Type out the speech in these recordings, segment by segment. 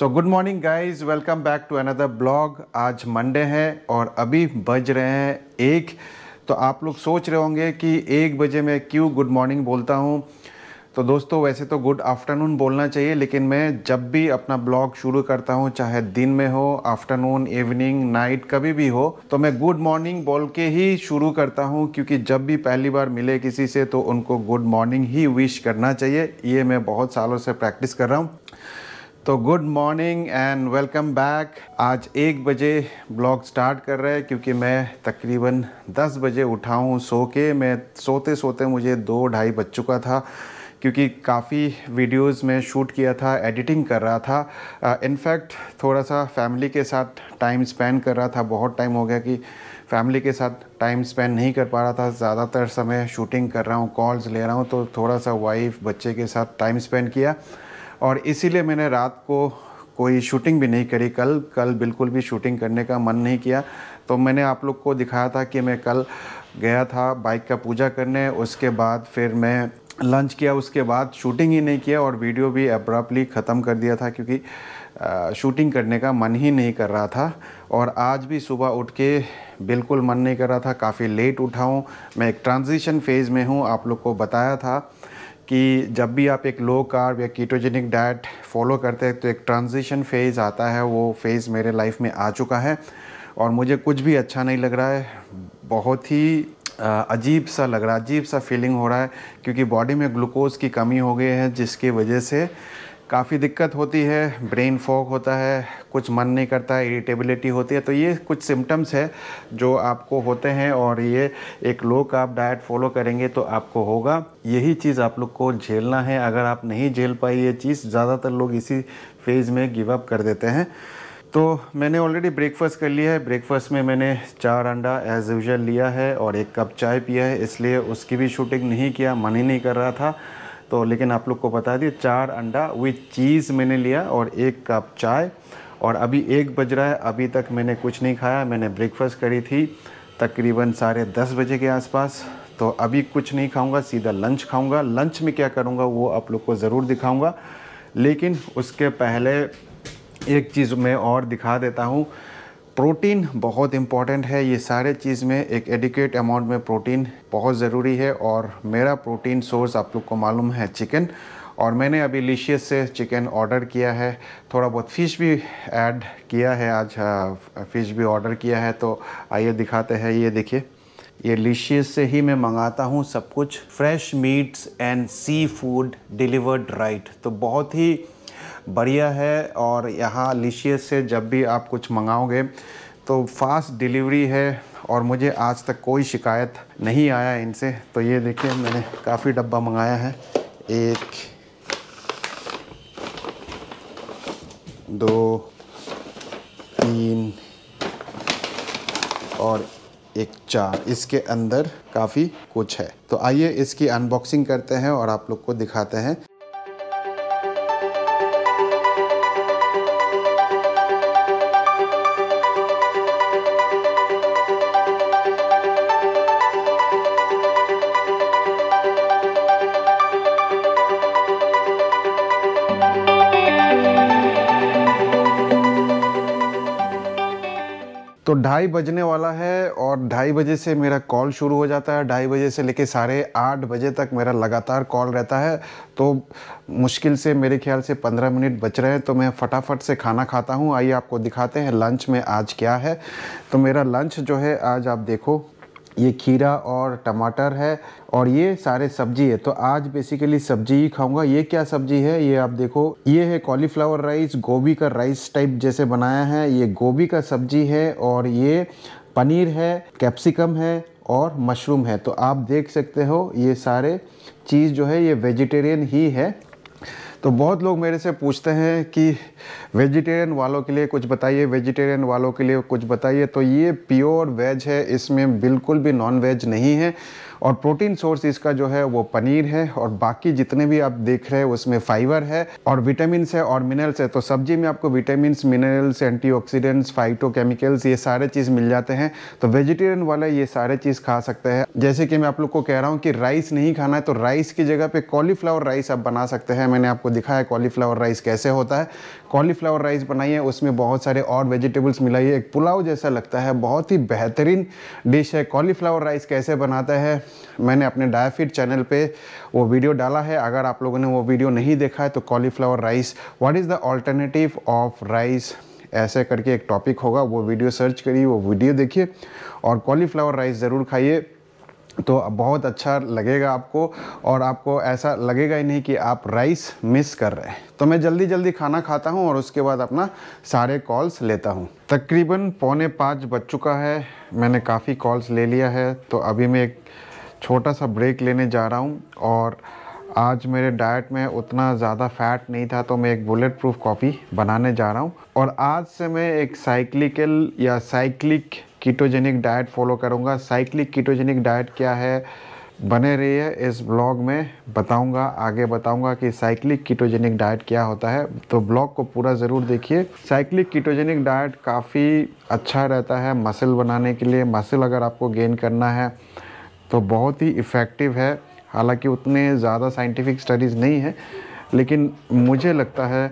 so good morning guys welcome back to another blog आज Monday है और अभी बज रहे हैं एक तो आप लोग सोच रहे होंगे कि एक बजे मैं क्यों गुड मॉर्निंग बोलता हूँ तो दोस्तों वैसे तो गुड आफ्टरनून बोलना चाहिए लेकिन मैं जब भी अपना ब्लॉग शुरू करता हूँ चाहे दिन में हो आफ्टरनून इवनिंग नाइट कभी भी हो तो मैं गुड मॉर्निंग बोल के ही शुरू करता हूँ क्योंकि जब भी पहली बार मिले किसी से तो उनको गुड मॉर्निंग ही विश करना चाहिए ये मैं बहुत सालों से प्रैक्टिस कर रहा हूँ तो good morning and welcome back आज एक बजे ब्लॉग स्टार्ट कर रहे हैं क्योंकि मैं तकरीबन 10 बजे उठा हूँ सो के मैं सोते सोते मुझे दो ढाई बज चुका था क्योंकि काफ़ी वीडियोस में शूट किया था एडिटिंग कर रहा था इनफैक्ट uh, थोड़ा सा फैमिली के साथ टाइम स्पेंड कर रहा था बहुत टाइम हो गया कि फैमिली के साथ टाइम स्पेंड नहीं कर पा रहा था ज़्यादातर समय शूटिंग कर रहा हूँ कॉल्स ले रहा हूँ तो थोड़ा सा वाइफ बच्चे के साथ टाइम स्पेंड किया और इसीलिए मैंने रात को कोई शूटिंग भी नहीं करी कल कल बिल्कुल भी शूटिंग करने का मन नहीं किया तो मैंने आप लोग को दिखाया था कि मैं कल गया था बाइक का पूजा करने उसके बाद फिर मैं लंच किया उसके बाद शूटिंग ही नहीं किया और वीडियो भी अब्रप्टली ख़त्म कर दिया था क्योंकि शूटिंग करने का मन ही नहीं कर रहा था और आज भी सुबह उठ के बिल्कुल मन नहीं कर रहा था काफ़ी लेट उठाऊँ मैं एक ट्रांजिशन फेज़ में हूँ आप लोग को बताया था कि जब भी आप एक लो कार्ब या कीटोजेनिक डाइट फॉलो करते हैं तो एक ट्रांजिशन फेज़ आता है वो फेज़ मेरे लाइफ में आ चुका है और मुझे कुछ भी अच्छा नहीं लग रहा है बहुत ही अजीब सा लग रहा है अजीब सा फीलिंग हो रहा है क्योंकि बॉडी में ग्लूकोज़ की कमी हो गई है जिसकी वजह से काफ़ी दिक्कत होती है ब्रेन फॉग होता है कुछ मन नहीं करता है इरिटेबिलिटी होती है तो ये कुछ सिम्टम्स है जो आपको होते हैं और ये एक लो कार्ब डाइट फॉलो करेंगे तो आपको होगा यही चीज़ आप लोग को झेलना है अगर आप नहीं झेल पाए ये चीज़ ज़्यादातर लोग इसी फेज़ में गिव अप कर देते हैं तो मैंने ऑलरेडी ब्रेकफास्ट कर लिया है ब्रेकफास्ट में मैंने चार अंडा एज़ यूजल लिया है और एक कप चाय पिया है इसलिए उसकी भी शूटिंग नहीं किया मन ही नहीं कर रहा था तो लेकिन आप लोग को बता दिए चार अंडा विथ चीज़ मैंने लिया और एक कप चाय और अभी एक बज रहा है अभी तक मैंने कुछ नहीं खाया मैंने ब्रेकफास्ट करी थी तकरीबन साढ़े दस बजे के आसपास तो अभी कुछ नहीं खाऊंगा सीधा लंच खाऊंगा लंच में क्या करूंगा वो आप लोग को ज़रूर दिखाऊंगा लेकिन उसके पहले एक चीज़ मैं और दिखा देता हूँ प्रोटीन बहुत इम्पॉर्टेंट है ये सारे चीज़ में एक एडिकेट अमाउंट में प्रोटीन बहुत ज़रूरी है और मेरा प्रोटीन सोर्स आप लोग को मालूम है चिकन और मैंने अभी लिशियस से चिकन ऑर्डर किया है थोड़ा बहुत फ़िश भी ऐड किया है आज फ़िश हाँ, भी ऑर्डर किया है तो आइए दिखाते हैं ये देखिए ये लिशियस से ही मैं मंगाता हूँ सब कुछ fresh meats and seafood delivered right तो बहुत ही बढ़िया है और यहाँ लिशियस से जब भी आप कुछ मंगाओगे तो फास्ट डिलीवरी है और मुझे आज तक कोई शिकायत नहीं आया इनसे तो ये देखिए मैंने काफ़ी डब्बा मंगाया है एक दो तीन और एक चार इसके अंदर काफ़ी कुछ है तो आइए इसकी अनबॉक्सिंग करते हैं और आप लोग को दिखाते हैं तो ढाई बजने वाला है और ढाई बजे से मेरा कॉल शुरू हो जाता है ढाई बजे से लेके साढ़े आठ बजे तक मेरा लगातार कॉल रहता है तो मुश्किल से मेरे ख्याल से पंद्रह मिनट बच रहे हैं तो मैं फटाफट से खाना खाता हूँ आइए आपको दिखाते हैं लंच में आज क्या है तो मेरा लंच जो है आज आप देखो ये खीरा और टमाटर है और ये सारे सब्जी है तो आज बेसिकली सब्जी ही खाऊंगा ये क्या सब्जी है ये आप देखो ये है कॉलीफ्लावर राइस गोभी का राइस टाइप जैसे बनाया है ये गोभी का सब्जी है और ये पनीर है कैप्सिकम है और मशरूम है तो आप देख सकते हो ये सारे चीज़ जो है ये वेजिटेरियन ही है तो बहुत लोग मेरे से पूछते हैं कि वेजिटेरियन वालों के लिए कुछ बताइए वेजिटेरियन वालों के लिए कुछ बताइए तो ये प्योर वेज है इसमें बिल्कुल भी नॉन वेज नहीं है और प्रोटीन सोर्स इसका जो है वो पनीर है और बाकी जितने भी आप देख रहे हैं उसमें फाइबर है और विटामिन है और मिनरल्स है तो सब्जी में आपको विटामिन मिनरल्स एंटीऑक्सीडेंट्स फाइटोकेमिकल्स ये सारे चीज़ मिल जाते हैं तो वेजिटेरियन वाला ये सारे चीज़ खा सकते हैं जैसे कि मैं आप लोग को कह रहा हूँ कि राइस नहीं खाना है तो राइस की जगह पे कॉलीफ्लावर राइस आप बना सकते हैं मैंने आपको दिखाया कॉलीफ्लावर राइस कैसे होता है कॉलीफ्लावर राइस बनाइए उसमें बहुत सारे और वेजिटेबल्स मिलाइए एक पुलाव जैसा लगता है बहुत ही बेहतरीन डिश है कॉलीफ्लावर राइस कैसे बनाता है मैंने अपने डायाफिट चैनल पे वो वीडियो डाला है अगर आप लोगों ने वो वीडियो नहीं देखा है तो cauliflower rice what is the alternative of rice ऐसे करके एक टॉपिक होगा वो वीडियो सर्च करिए वो वीडियो देखिए और कॉलीफ्लावर राइस ज़रूर खाइए तो बहुत अच्छा लगेगा आपको और आपको ऐसा लगेगा ही नहीं कि आप राइस मिस कर रहे हैं तो मैं जल्दी जल्दी खाना खाता हूँ और उसके बाद अपना सारे कॉल्स लेता हूँ तकरीबन पौने पाँच बज चुका है मैंने काफ़ी कॉल्स ले लिया है तो अभी मैं एक छोटा सा ब्रेक लेने जा रहा हूँ और आज मेरे डाइट में उतना ज़्यादा फैट नहीं था तो मैं एक बुलेट प्रूफ कॉफ़ी बनाने जा रहा हूँ और आज से मैं एक साइक्लिकल या साइक्लिक कीटोजेनिक डाइट फॉलो करूँगा साइक्लिक कीटोजेनिक डाइट क्या है बने रहिए इस ब्लॉग में बताऊंगा आगे बताऊंगा कि साइक्लिक कीटोजेनिक डाइट क्या होता है तो ब्लॉग को पूरा ज़रूर देखिए साइक्लिक कीटोजेनिक डाइट काफ़ी अच्छा रहता है मसल बनाने के लिए मसल अगर आपको गेन करना है तो बहुत ही इफ़ेक्टिव है हालांकि उतने ज़्यादा साइंटिफिक स्टडीज़ नहीं है लेकिन मुझे लगता है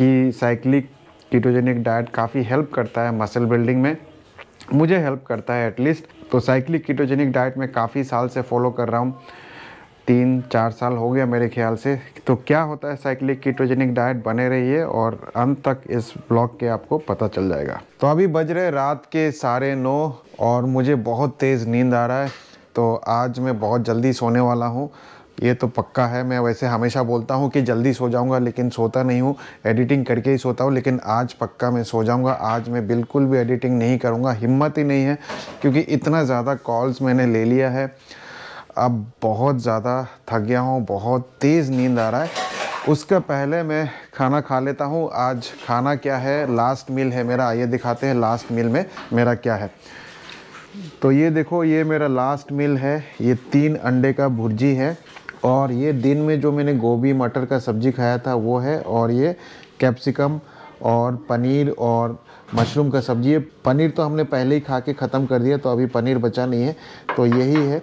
कि साइक्लिक कीटोजेनिक डाइट काफ़ी हेल्प करता है मसल बिल्डिंग में मुझे हेल्प करता है एटलीस्ट तो साइक्लिक कीटोजेनिक डाइट मैं काफ़ी साल से फॉलो कर रहा हूँ तीन चार साल हो गया मेरे ख्याल से तो क्या होता है साइक्लिक कीटोजेनिक डाइट बने रहिए और अंत तक इस ब्लॉग के आपको पता चल जाएगा तो अभी बज रहे रात के साढ़े नौ और मुझे बहुत तेज़ नींद आ रहा है तो आज मैं बहुत जल्दी सोने वाला हूँ ये तो पक्का है मैं वैसे हमेशा बोलता हूँ कि जल्दी सो जाऊँगा लेकिन सोता नहीं हूँ एडिटिंग करके ही सोता हूँ लेकिन आज पक्का मैं सो जाऊँगा आज मैं बिल्कुल भी एडिटिंग नहीं करूँगा हिम्मत ही नहीं है क्योंकि इतना ज़्यादा कॉल्स मैंने ले लिया है अब बहुत ज़्यादा थक गया हूँ बहुत तेज़ नींद आ रहा है उसका पहले मैं खाना खा लेता हूँ आज खाना क्या है लास्ट मील है मेरा आइए दिखाते हैं लास्ट मील में मेरा क्या है तो ये देखो ये मेरा लास्ट मील है ये तीन अंडे का भुर्जी है और ये दिन में जो मैंने गोभी मटर का सब्जी खाया था वो है और ये कैप्सिकम और पनीर और मशरूम का सब्जी है पनीर तो हमने पहले ही खा के ख़त्म कर दिया तो अभी पनीर बचा नहीं है तो यही है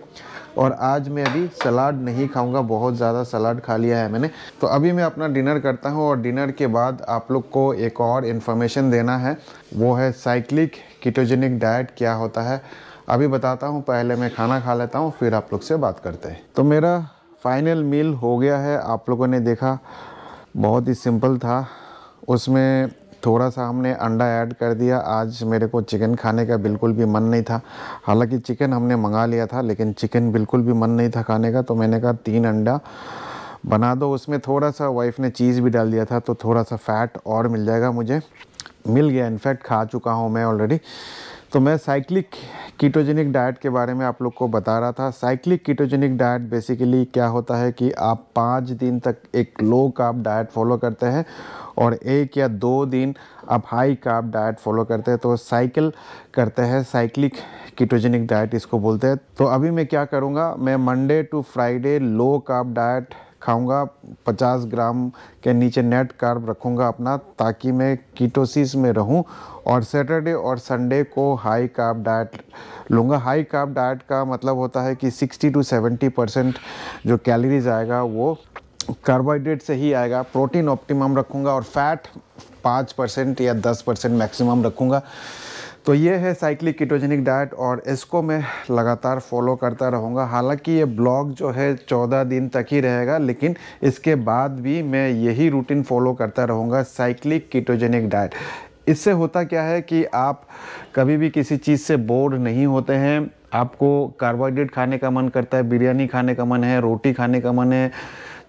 और आज मैं अभी सलाद नहीं खाऊंगा बहुत ज़्यादा सलाद खा लिया है मैंने तो अभी मैं अपना डिनर करता हूं और डिनर के बाद आप लोग को एक और इन्फॉर्मेशन देना है वो है साइक्लिक कीटोजेनिक डाइट क्या होता है अभी बताता हूँ पहले मैं खाना खा लेता हूँ फिर आप लोग से बात करते हैं तो मेरा फाइनल मील हो गया है आप लोगों ने देखा बहुत ही सिंपल था उसमें थोड़ा सा हमने अंडा ऐड कर दिया आज मेरे को चिकन खाने का बिल्कुल भी मन नहीं था हालांकि चिकन हमने मंगा लिया था लेकिन चिकन बिल्कुल भी मन नहीं था खाने का तो मैंने कहा तीन अंडा बना दो उसमें थोड़ा सा वाइफ ने चीज़ भी डाल दिया था तो थोड़ा सा फैट और मिल जाएगा मुझे मिल गया इनफैक्ट खा चुका हूँ मैं ऑलरेडी तो मैं साइक्लिक कीटोजेनिक डाइट के बारे में आप लोग को बता रहा था साइक्लिक कीटोजेनिक डाइट बेसिकली क्या होता है कि आप पाँच दिन तक एक लो काप डाइट फॉलो करते हैं और एक या दो दिन आप हाई काप डाइट फॉलो करते हैं तो साइकिल करते हैं साइक्लिक कीटोजेनिक डाइट इसको बोलते हैं तो अभी मैं क्या करूँगा मैं Monday to Friday low carb diet खाऊंगा 50 ग्राम के नीचे नेट कार्ब रखूंगा अपना ताकि मैं कीटोसिस में रहूं और सैटरडे और संडे को हाई कार्ब डाइट लूँगा हाई कार्ब डाइट का मतलब होता है कि 60 टू 70 परसेंट जो कैलोरीज आएगा वो कार्बोहाइड्रेट से ही आएगा प्रोटीन ऑप्टिमम रखूँगा और फैट पाँच परसेंट या दस परसेंट मैक्सिमम रखूँगा तो ये है साइक्लिक कीटोजेनिक डाइट और इसको मैं लगातार फॉलो करता रहूँगा हालांकि ये ब्लॉग जो है चौदह दिन तक ही रहेगा लेकिन इसके बाद भी मैं यही रूटीन फॉलो करता रहूँगा साइक्लिक कीटोजेनिक डाइट इससे होता क्या है कि आप कभी भी किसी चीज़ से बोर नहीं होते हैं आपको कार्बोहाइड्रेट खाने का मन करता है बिरयानी खाने का मन है रोटी खाने का मन है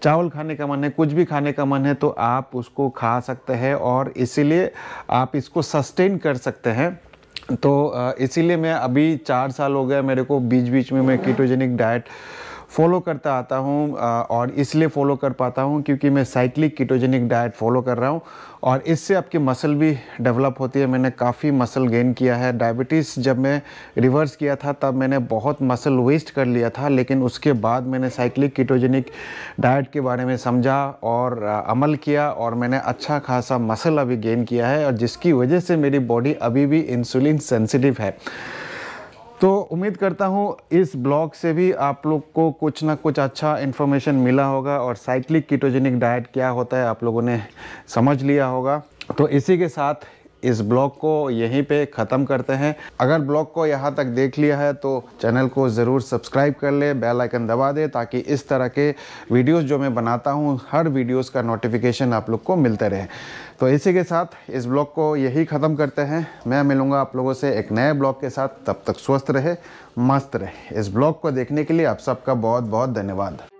चावल खाने का मन है कुछ भी खाने का मन है तो आप उसको खा सकते हैं और इसीलिए आप इसको सस्टेन कर सकते हैं तो इसीलिए मैं अभी चार साल हो गया मेरे को बीच बीच में मैं कीटोजेनिक डाइट फॉलो करता आता हूँ और इसलिए फॉलो कर पाता हूँ क्योंकि मैं साइक्लिक कीटोजेनिक डाइट फॉलो कर रहा हूँ और इससे आपकी मसल भी डेवलप होती है मैंने काफ़ी मसल गेन किया है डायबिटीज़ जब मैं रिवर्स किया था तब मैंने बहुत मसल वेस्ट कर लिया था लेकिन उसके बाद मैंने साइक्लिक कीटोजेनिक डाइट के बारे में समझा और अमल किया और मैंने अच्छा खासा मसल अभी गेन किया है और जिसकी वजह से मेरी बॉडी अभी भी इंसुलिन सेंसिटिव है तो उम्मीद करता हूँ इस ब्लॉग से भी आप लोग को कुछ ना कुछ अच्छा इन्फॉर्मेशन मिला होगा और साइक्लिक कीटोजेनिक डाइट क्या होता है आप लोगों ने समझ लिया होगा तो इसी के साथ इस ब्लॉग को यहीं पे ख़त्म करते हैं अगर ब्लॉग को यहाँ तक देख लिया है तो चैनल को ज़रूर सब्सक्राइब कर ले बेल आइकन दबा दे ताकि इस तरह के वीडियोस जो मैं बनाता हूँ हर वीडियोस का नोटिफिकेशन आप लोग को मिलते रहे तो इसी के साथ इस ब्लॉग को यही ख़त्म करते हैं मैं मिलूँगा आप लोगों से एक नए ब्लॉग के साथ तब तक स्वस्थ रहे मस्त रहे इस ब्लॉग को देखने के लिए आप सबका बहुत बहुत धन्यवाद